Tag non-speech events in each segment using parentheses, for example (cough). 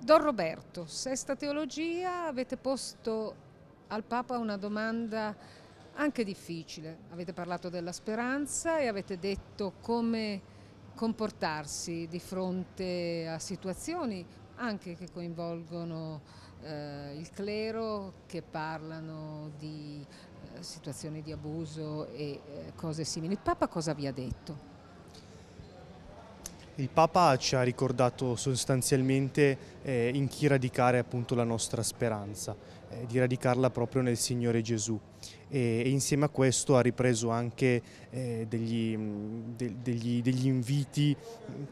Don Roberto, sesta teologia, avete posto al Papa una domanda anche difficile. Avete parlato della speranza e avete detto come comportarsi di fronte a situazioni anche che coinvolgono eh, il clero, che parlano di eh, situazioni di abuso e eh, cose simili. Il Papa cosa vi ha detto? Il Papa ci ha ricordato sostanzialmente eh, in chi radicare appunto la nostra speranza, eh, di radicarla proprio nel Signore Gesù. E, e insieme a questo ha ripreso anche eh, degli, mm, de, degli, degli, inviti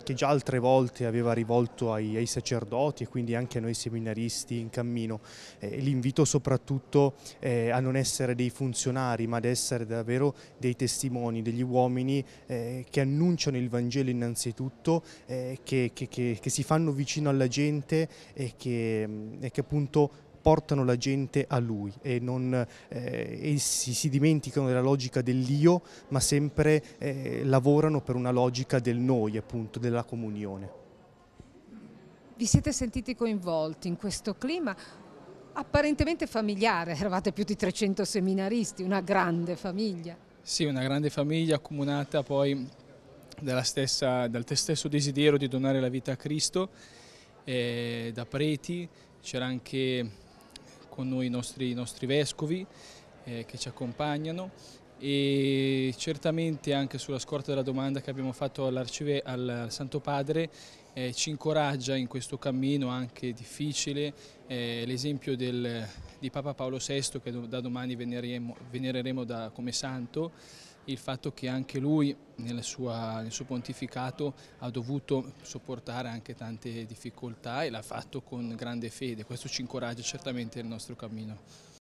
che già altre volte aveva rivolto ai, ai, sacerdoti e quindi anche a noi seminaristi in cammino. l'invito soprattutto eh, a non essere dei funzionari ma ad essere davvero dei testimoni, degli uomini eh, che annunciano il Vangelo innanzitutto, eh, che, che, che, che si fanno vicino alla gente e che, mm, e che appunto portano la gente a lui e, non, eh, e si, si, dimenticano della logica dell'io ma sempre eh, lavorano per una logica del noi appunto, della comunione. Vi siete sentiti coinvolti in questo clima apparentemente familiare, (laughs) eravate più di 300 seminaristi, una grande famiglia. Sì, una grande famiglia accomunata poi stessa, dal stesso desiderio di donare la vita a Cristo eh, da preti, c'era anche con noi i nostri, i nostri vescovi eh, che ci accompagnano e certamente anche sulla scorta della domanda che abbiamo fatto al Santo Padre eh, ci incoraggia in questo cammino anche difficile eh, l'esempio di Papa Paolo VI che da domani venereremo, venereremo da, come santo il fatto che anche lui sua, nel suo pontificato ha dovuto sopportare anche tante difficoltà e l'ha fatto con grande fede, questo ci incoraggia certamente nel nostro cammino.